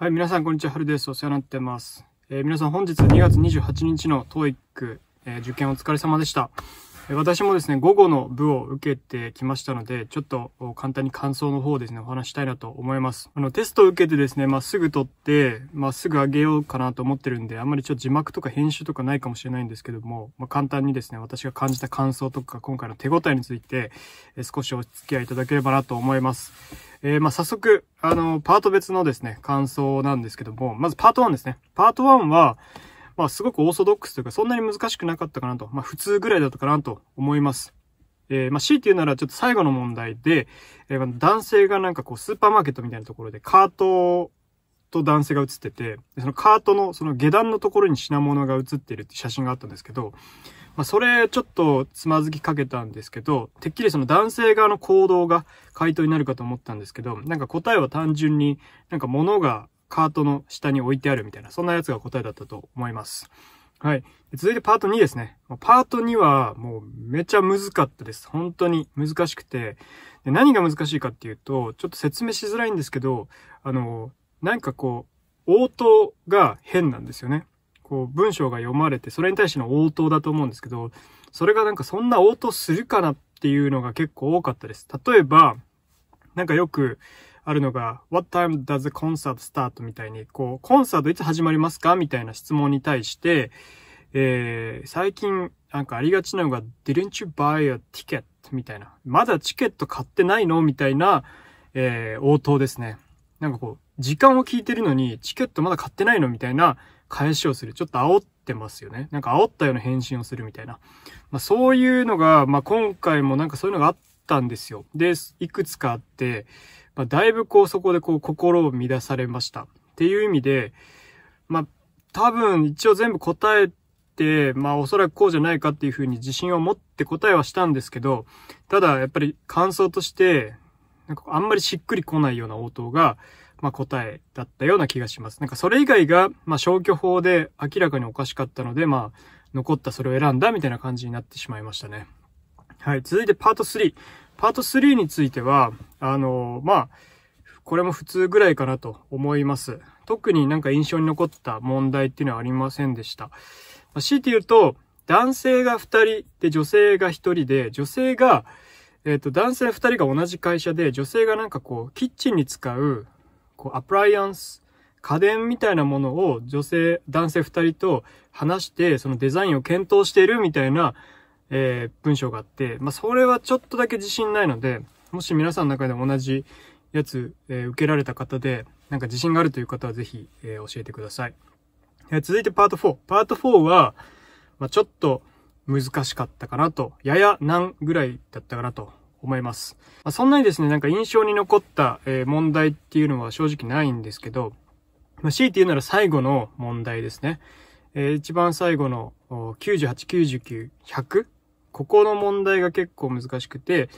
はい、皆さん、こんにちは。はるです。お世話になってます。えー、皆さん、本日2月28日の TOEIC、えー、受験お疲れ様でした、えー。私もですね、午後の部を受けてきましたので、ちょっと簡単に感想の方ですね、お話したいなと思います。あの、テストを受けてですね、まっすぐ取って、まっすぐ上げようかなと思ってるんで、あんまりちょっと字幕とか編集とかないかもしれないんですけども、まあ、簡単にですね、私が感じた感想とか、今回の手応えについて、えー、少しお付き合いいただければなと思います。えー、まあ、早速、あの、パート別のですね、感想なんですけども、まずパート1ですね。パート1は、まあ、すごくオーソドックスというか、そんなに難しくなかったかなと、まあ、普通ぐらいだったかなと思います。えー、まあ、C っていうなら、ちょっと最後の問題で、えー、男性がなんかこう、スーパーマーケットみたいなところで、カートと男性が写ってて、そのカートの、その下段のところに品物が写っているって写真があったんですけど、まあ、それちょっとつまずきかけたんですけど、てっきりその男性側の行動が回答になるかと思ったんですけど、なんか答えは単純になんか物がカートの下に置いてあるみたいな、そんなやつが答えだったと思います。はい。続いてパート2ですね。パート2はもうめちゃ難かったです。本当に難しくて。で何が難しいかっていうと、ちょっと説明しづらいんですけど、あの、なんかこう、応答が変なんですよね。こう、文章が読まれて、それに対しての応答だと思うんですけど、それがなんかそんな応答するかなっていうのが結構多かったです。例えば、なんかよくあるのが、What time does the concert start? みたいに、こう、コンサートいつ始まりますかみたいな質問に対して、えー、最近なんかありがちなのが、Didn't you buy a ticket? みたいな。まだチケット買ってないのみたいな、えー、応答ですね。なんかこう、時間を聞いてるのに、チケットまだ買ってないのみたいな返しをする。ちょっと煽ってますよね。なんか煽ったような返信をするみたいな。まあ、そういうのが、まあ、今回もなんかそういうのがあったんですよ。で、いくつかあって、まあ、だいぶこうそこでこう心を乱されました。っていう意味で、まあ、多分一応全部答えて、まあおそらくこうじゃないかっていうふうに自信を持って答えはしたんですけど、ただやっぱり感想として、なんかあんまりしっくりこないような応答が、まあ、答えだったような気がします。なんかそれ以外が、まあ、消去法で明らかにおかしかったので、まあ、残ったそれを選んだみたいな感じになってしまいましたね。はい。続いてパート3。パート3については、あのー、まあ、これも普通ぐらいかなと思います。特になんか印象に残った問題っていうのはありませんでした。まあ、強いて言うと、男性が2人で女性が1人で、女性が、えっ、ー、と、男性2人が同じ会社で、女性がなんかこう、キッチンに使う、こう、アプライアンス、家電みたいなものを女性、男性二人と話して、そのデザインを検討しているみたいな、えー、文章があって、まあ、それはちょっとだけ自信ないので、もし皆さんの中でも同じやつ、えー、受けられた方で、なんか自信があるという方はぜひ、えー、教えてください。え続いてパート4。パート4は、まあ、ちょっと難しかったかなと、やや難ぐらいだったかなと思います。まあ、そんなにですね、なんか印象に残った、えー、問題っていうのは正直ないんですけど、まあ、強いて言うなら最後の問題ですね。えー、一番最後の98、99、100? ここの問題が結構難しくて、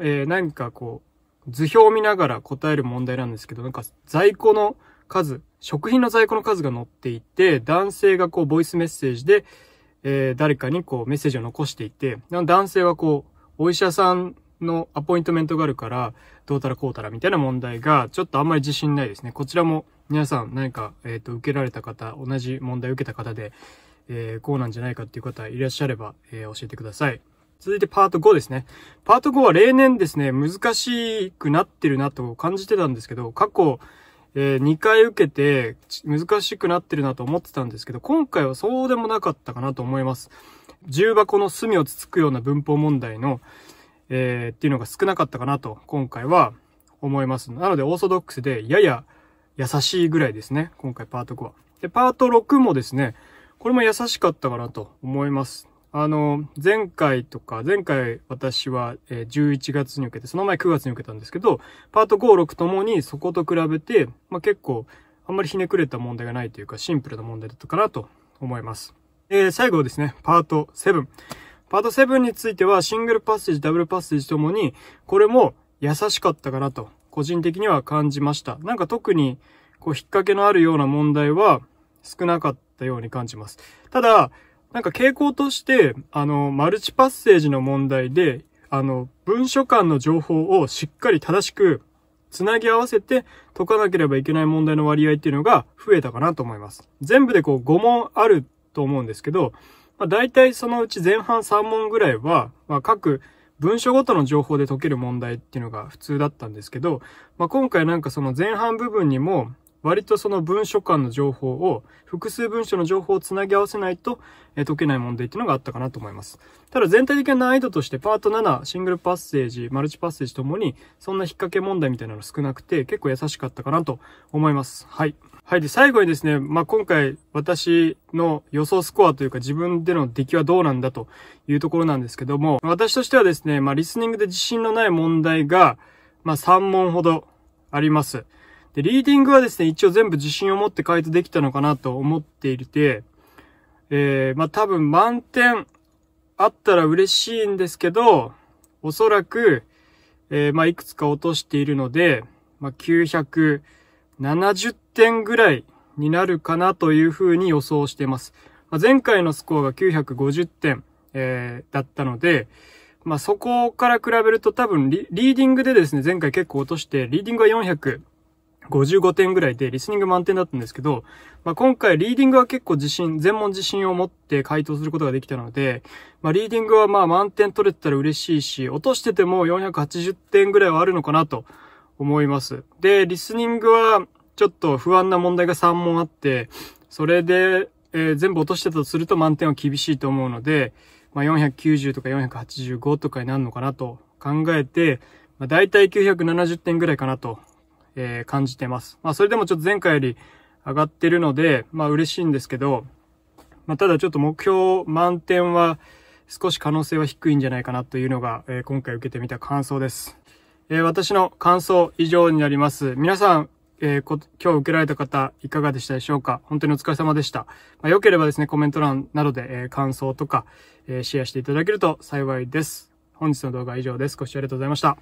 えー、なんかこう、図表を見ながら答える問題なんですけど、なんか在庫の数、食品の在庫の数が載っていて、男性がこう、ボイスメッセージで、えー、誰かにこう、メッセージを残していて、男性はこう、お医者さんのアポイントメントがあるから、どうたらこうたらみたいな問題が、ちょっとあんまり自信ないですね。こちらも皆さん何か、えっ、ー、と、受けられた方、同じ問題を受けた方で、えー、こうなんじゃないかっていう方いらっしゃれば、えー、教えてください。続いてパート5ですね。パート5は例年ですね、難しくなってるなと感じてたんですけど、過去、えー、2回受けて難しくなってるなと思ってたんですけど、今回はそうでもなかったかなと思います。重箱の隅をつつくような文法問題の、えー、っていうのが少なかったかなと、今回は思います。なので、オーソドックスで、やや優しいぐらいですね。今回パート5は。で、パート6もですね、これも優しかったかなと思います。あの、前回とか、前回私は11月に受けて、その前9月に受けたんですけど、パート5、6ともにそこと比べて、まあ、結構、あんまりひねくれた問題がないというか、シンプルな問題だったかなと思います。えー、最後ですね、パート7。パート7についてはシングルパッセージ、ダブルパッセージともに、これも優しかったかなと、個人的には感じました。なんか特に、こう、引っ掛けのあるような問題は少なかったように感じます。ただ、なんか傾向として、あの、マルチパッセージの問題で、あの、文書間の情報をしっかり正しく繋ぎ合わせて解かなければいけない問題の割合っていうのが増えたかなと思います。全部でこう5問あると思うんですけど、まあ、大体そのうち前半3問ぐらいは、まあ、各文章ごとの情報で解ける問題っていうのが普通だったんですけど、まあ、今回なんかその前半部分にも、割とその文書間の情報を、複数文書の情報をつなぎ合わせないと、え解けない問題っていうのがあったかなと思います。ただ全体的な難易度としてパート7、シングルパッセージ、マルチパッセージともに、そんな引っ掛け問題みたいなの少なくて、結構優しかったかなと思います。はい。はい。で、最後にですね、まあ、今回私の予想スコアというか自分での出来はどうなんだというところなんですけども、私としてはですね、まあ、リスニングで自信のない問題が、まあ、3問ほどあります。で、リーディングはですね、一応全部自信を持って回答できたのかなと思っていて、えー、まあ、多分満点あったら嬉しいんですけど、おそらく、えー、まあ、いくつか落としているので、まあ、900、70点ぐらいになるかなというふうに予想してます。まあ、前回のスコアが950点、えー、だったので、まあ、そこから比べると多分リリーディングでですね、前回結構落として、リーディングは400。55点ぐらいで、リスニング満点だったんですけど、まあ、今回リーディングは結構自信、全問自信を持って回答することができたので、まあ、リーディングはまあ満点取れてたら嬉しいし、落としてても480点ぐらいはあるのかなと思います。で、リスニングは、ちょっと不安な問題が3問あって、それで、えー、全部落としてたとすると満点は厳しいと思うので、まあ、490とか485とかになるのかなと考えて、まあ、大体970点ぐらいかなと、えー、感じてます。まあ、それでもちょっと前回より上がってるので、まあ、嬉しいんですけど、まあ、ただちょっと目標満点は少し可能性は低いんじゃないかなというのが、えー、今回受けてみた感想です。えー、私の感想以上になります。皆さん、えー、今日受けられた方、いかがでしたでしょうか本当にお疲れ様でした。まあ、良ければですね、コメント欄などで、えー、感想とか、えシェアしていただけると幸いです。本日の動画は以上です。ご視聴ありがとうございました。